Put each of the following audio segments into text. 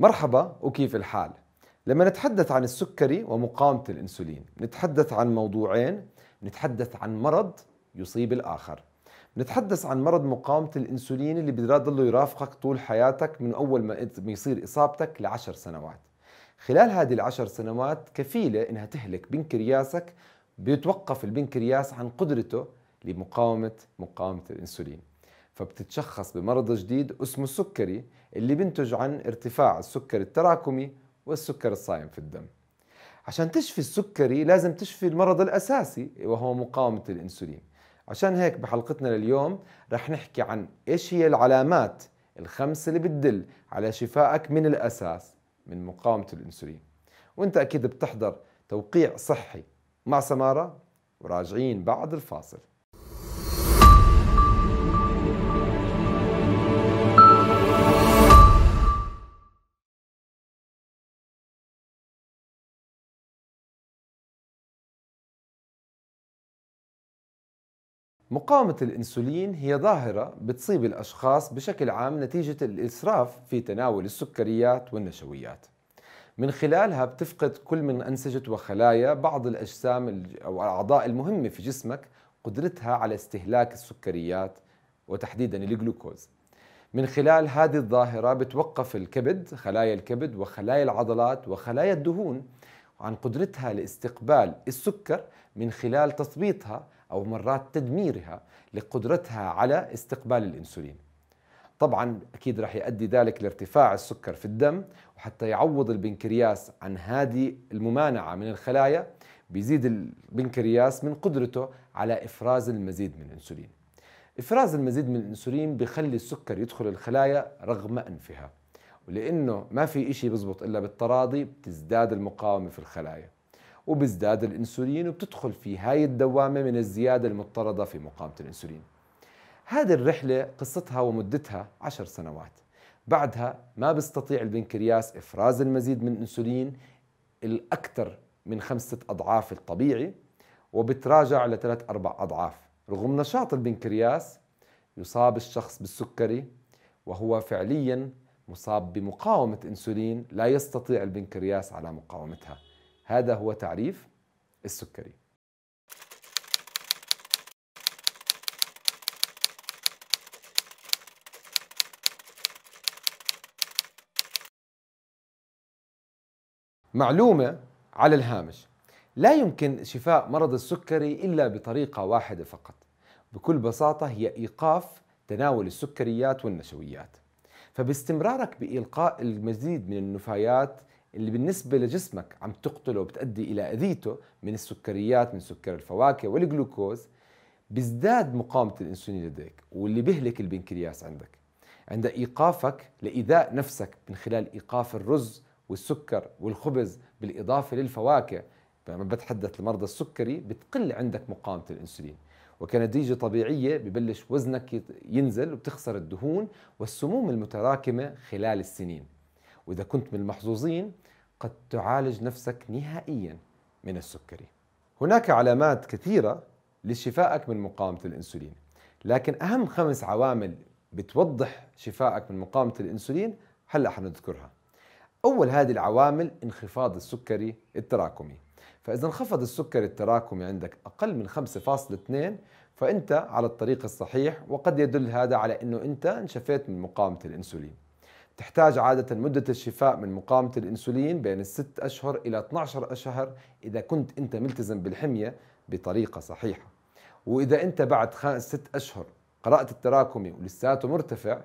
مرحبا وكيف الحال؟ لما نتحدث عن السكري ومقاومة الأنسولين نتحدث عن موضوعين نتحدث عن مرض يصيب الآخر نتحدث عن مرض مقاومة الأنسولين اللي بيضل يرافقك طول حياتك من أول ما يصير إصابتك لعشر سنوات خلال هذه العشر سنوات كفيلة إنها تهلك بنكرياسك بيتوقف البنكرياس عن قدرته لمقاومة مقاومة الأنسولين فبتتشخص بمرض جديد اسمه السكري اللي بينتج عن ارتفاع السكر التراكمي والسكر الصايم في الدم عشان تشفي السكري لازم تشفي المرض الأساسي وهو مقاومة الإنسولين عشان هيك بحلقتنا لليوم رح نحكي عن إيش هي العلامات الخمسة اللي بتدل على شفائك من الأساس من مقاومة الإنسولين وانت أكيد بتحضر توقيع صحي مع سمارة وراجعين بعد الفاصل مقاومة الأنسولين هي ظاهرة بتصيب الأشخاص بشكل عام نتيجة الإسراف في تناول السكريات والنشويات من خلالها بتفقد كل من أنسجة وخلايا بعض الأجسام أو الأعضاء المهمة في جسمك قدرتها على استهلاك السكريات وتحديدا الجلوكوز من خلال هذه الظاهرة بتوقف الكبد خلايا الكبد وخلايا العضلات وخلايا الدهون عن قدرتها لاستقبال السكر من خلال تثبيطها أو مرات تدميرها لقدرتها على استقبال الإنسولين طبعا أكيد راح يؤدي ذلك لارتفاع السكر في الدم وحتى يعوض البنكرياس عن هذه الممانعة من الخلايا بيزيد البنكرياس من قدرته على إفراز المزيد من الإنسولين إفراز المزيد من الإنسولين بخلي السكر يدخل الخلايا رغم أنفها ولأنه ما في إشي بزبط إلا بالتراضي بتزداد المقاومة في الخلايا وبزداد الانسولين وبتدخل في هاي الدوامه من الزياده المضطرده في مقاومه الانسولين. هذه الرحله قصتها ومدتها 10 سنوات. بعدها ما بيستطيع البنكرياس افراز المزيد من الانسولين الاكثر من خمسه اضعاف الطبيعي وبتراجع لثلاث اربع اضعاف، رغم نشاط البنكرياس يصاب الشخص بالسكري وهو فعليا مصاب بمقاومه انسولين لا يستطيع البنكرياس على مقاومتها. هذا هو تعريف السكري معلومة على الهامش لا يمكن شفاء مرض السكري إلا بطريقة واحدة فقط بكل بساطة هي إيقاف تناول السكريات والنشويات فباستمرارك بإلقاء المزيد من النفايات اللي بالنسبة لجسمك عم تقتله وبتؤدي إلى أذيته من السكريات من سكر الفواكه والجلوكوز بيزداد مقاومة الأنسولين لديك واللي بيهلك البنكرياس عندك عند إيقافك لإيذاء نفسك من خلال إيقاف الرز والسكر والخبز بالإضافة للفواكه لما بتحدث لمرضى السكري بتقل عندك مقاومة الأنسولين وكنتيجة طبيعية ببلش وزنك ينزل وبتخسر الدهون والسموم المتراكمة خلال السنين وإذا كنت من المحظوظين قد تعالج نفسك نهائيا من السكري هناك علامات كثيرة لشفائك من مقاومة الأنسولين لكن أهم خمس عوامل بتوضح شفائك من مقاومة الأنسولين هلأ حنذكرها أول هذه العوامل انخفاض السكري التراكمي فإذا انخفض السكري التراكمي عندك أقل من 5.2 فأنت على الطريق الصحيح وقد يدل هذا على أنه أنت انشفيت من مقاومة الأنسولين تحتاج عادة مدة الشفاء من مقاومة الأنسولين بين الست أشهر إلى 12 أشهر إذا كنت أنت ملتزم بالحمية بطريقة صحيحة وإذا أنت بعد خمس ست أشهر قرأت التراكمي ولساته مرتفع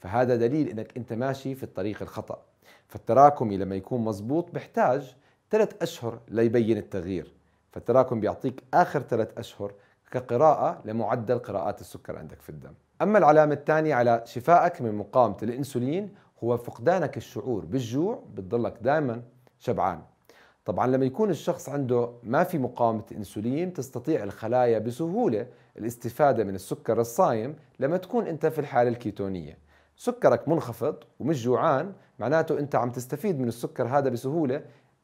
فهذا دليل أنك أنت ماشي في الطريق الخطأ فالتراكمي لما يكون مزبوط بحتاج ثلاث أشهر ليبين التغيير فالتراكم بيعطيك آخر ثلاث أشهر كقراءة لمعدل قراءات السكر عندك في الدم أما العلامة الثانية على شفائك من مقاومة الإنسولين هو فقدانك الشعور بالجوع بتضلك دائما شبعان طبعا لما يكون الشخص عنده ما في مقاومة إنسولين تستطيع الخلايا بسهولة الاستفادة من السكر الصايم لما تكون انت في الحالة الكيتونية سكرك منخفض ومش جوعان معناته انت عم تستفيد من السكر هذا بسهولة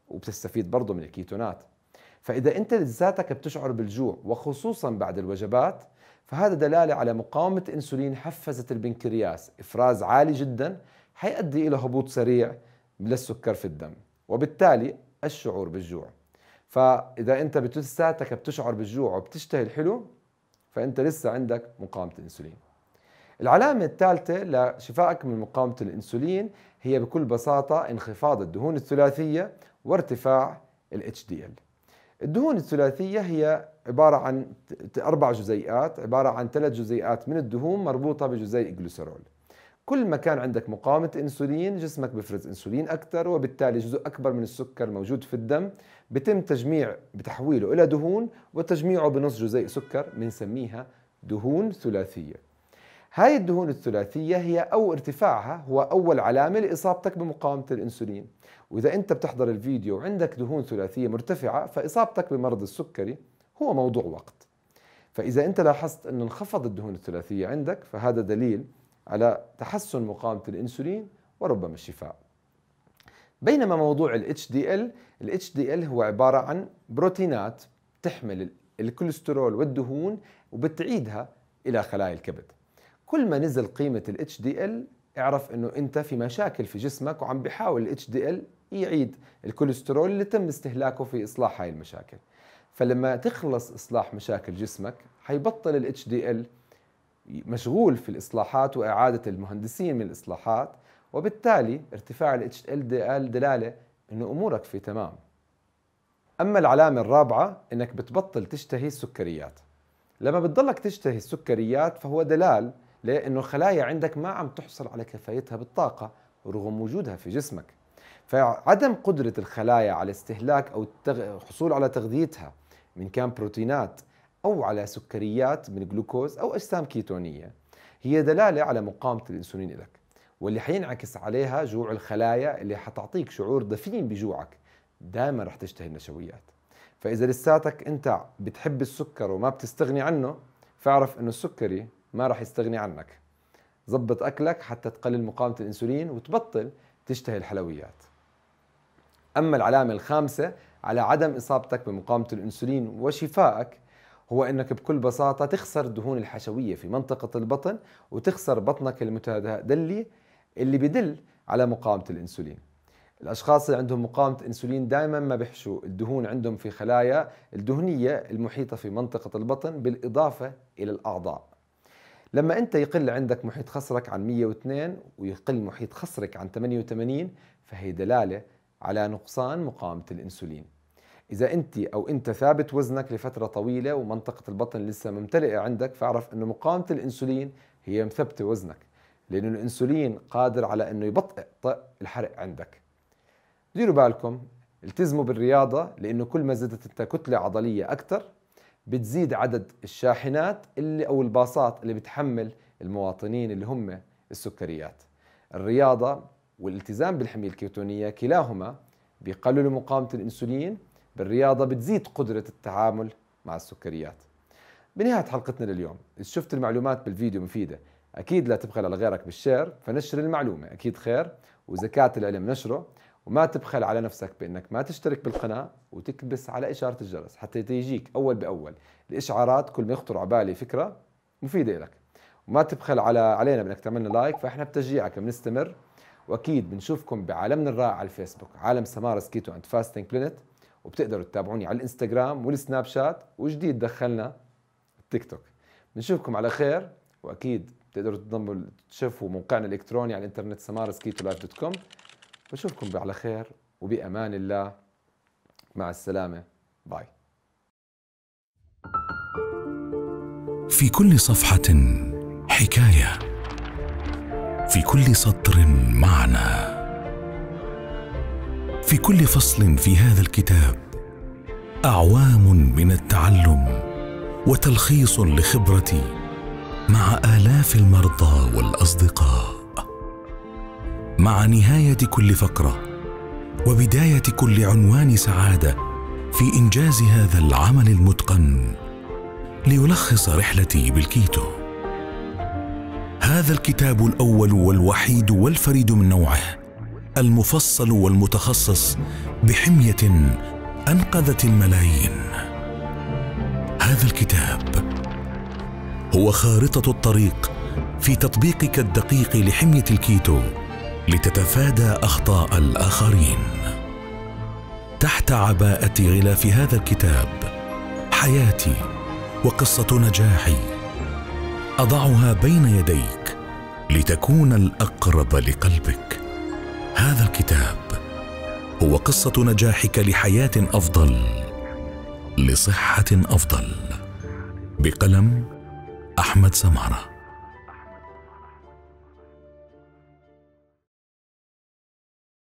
وبتستفيد برضه من الكيتونات فإذا أنت ذاتك بتشعر بالجوع وخصوصا بعد الوجبات فهذا دلالة على مقاومة أنسولين حفزت البنكرياس إفراز عالي جدا حيؤدي إلى هبوط سريع للسكر في الدم وبالتالي الشعور بالجوع فإذا أنت لساتك بتشعر بالجوع وبتشتهي الحلو فأنت لسه عندك مقاومة الإنسولين العلامة الثالثة لشفائك من مقاومة الإنسولين هي بكل بساطة انخفاض الدهون الثلاثية وارتفاع ال HDL الدهون الثلاثية هي عبارة عن أربع جزيئات عبارة عن ثلاث جزيئات من الدهون مربوطة بجزيء جلوسرول كل ما كان عندك مقاومة أنسولين جسمك بفرز أنسولين أكثر وبالتالي جزء أكبر من السكر موجود في الدم بتم تجميع بتحويله إلى دهون وتجميعه بنص جزيء سكر بنسميها دهون ثلاثية هاي الدهون الثلاثية هي أو ارتفاعها هو أول علامة لإصابتك بمقاومة الأنسولين وإذا أنت بتحضر الفيديو وعندك دهون ثلاثية مرتفعة فإصابتك بمرض السكري هو موضوع وقت فإذا أنت لاحظت أنه انخفض الدهون الثلاثية عندك فهذا دليل على تحسن مقاومة الأنسولين وربما الشفاء بينما موضوع ال HDL ال HDL هو عبارة عن بروتينات تحمل الكوليسترول والدهون وبتعيدها إلى خلايا الكبد كل ما نزل قيمة ال HDL اعرف انه انت في مشاكل في جسمك وعم بحاول ال HDL يعيد الكوليسترول اللي تم استهلاكه في اصلاح هاي المشاكل فلما تخلص اصلاح مشاكل جسمك حيبطل ال HDL مشغول في الإصلاحات وإعادة المهندسين من الإصلاحات وبالتالي ارتفاع ال HLDL دلالة أنه أمورك في تمام أما العلامة الرابعة أنك بتبطل تشتهي السكريات لما بتضلك تشتهي السكريات فهو دلال لأنه الخلايا عندك ما عم تحصل على كفايتها بالطاقة رغم وجودها في جسمك فعدم قدرة الخلايا على استهلاك أو الحصول على تغذيتها من كان بروتينات أو على سكريات من جلوكوز أو أجسام كيتونية هي دلالة على مقاومة الأنسولين لك واللي حينعكس عليها جوع الخلايا اللي حتعطيك شعور دفين بجوعك دائما رح تشتهي النشويات فإذا لساتك أنت بتحب السكر وما بتستغني عنه فاعرف أنه السكري ما رح يستغني عنك ظبط أكلك حتى تقلل مقاومة الأنسولين وتبطل تشتهي الحلويات أما العلامة الخامسة على عدم إصابتك بمقاومة الأنسولين وشفائك هو انك بكل بساطه تخسر الدهون الحشويه في منطقه البطن وتخسر بطنك المتدلي اللي بدل على مقاومه الانسولين. الاشخاص اللي عندهم مقاومه انسولين دائما ما بيحشوا الدهون عندهم في خلايا الدهنيه المحيطه في منطقه البطن بالاضافه الى الاعضاء. لما انت يقل عندك محيط خصرك عن 102 ويقل محيط خصرك عن 88 فهي دلاله على نقصان مقاومه الانسولين. اذا انت او انت ثابت وزنك لفتره طويله ومنطقه البطن لسه ممتلئه عندك فاعرف انه مقاومه الانسولين هي مثبته وزنك لانه الانسولين قادر على انه يبطئ طق الحرق عندك ديروا بالكم التزموا بالرياضه لانه كل ما زادت انت كتله عضليه اكثر بتزيد عدد الشاحنات اللي او الباصات اللي بتحمل المواطنين اللي هم السكريات الرياضه والالتزام بالحميه الكيتونيه كلاهما بيقللوا مقاومه الانسولين بالرياضة بتزيد قدرة التعامل مع السكريات بنهاية حلقتنا لليوم إذا شفت المعلومات بالفيديو مفيدة أكيد لا تبخل على غيرك بالشير فنشر المعلومة أكيد خير وزكاة العلم نشره وما تبخل على نفسك بأنك ما تشترك بالقناة وتكبس على إشارة الجرس حتى تيجيك أول بأول الإشعارات كل ما يخطر على بالي فكرة مفيدة لك وما تبخل على علينا بأنك تعملنا لايك فإحنا بتشجيعك بنستمر وأكيد بنشوفكم بعالمنا الرائع على الفيسبوك عالم سمارس كيتو أند فاستنج بلينت وبتقدروا تتابعوني على الانستغرام والسناب شات وجديد دخلنا التيك توك بنشوفكم على خير واكيد بتقدروا تضموا تشوفوا موقعنا الالكتروني على الانترنت كوم بشوفكم على خير وبامان الله مع السلامه باي في كل صفحه حكايه في كل سطر معنى في كل فصل في هذا الكتاب اعوام من التعلم وتلخيص لخبرتي مع الاف المرضى والاصدقاء مع نهايه كل فقره وبدايه كل عنوان سعاده في انجاز هذا العمل المتقن ليلخص رحلتي بالكيتو هذا الكتاب الاول والوحيد والفريد من نوعه المفصل والمتخصص بحميه انقذت الملايين هذا الكتاب هو خارطه الطريق في تطبيقك الدقيق لحميه الكيتو لتتفادى اخطاء الاخرين تحت عباءه غلاف هذا الكتاب حياتي وقصه نجاحي اضعها بين يديك لتكون الاقرب لقلبك هذا الكتاب هو قصة نجاحك لحياة أفضل لصحة أفضل بقلم أحمد سمارة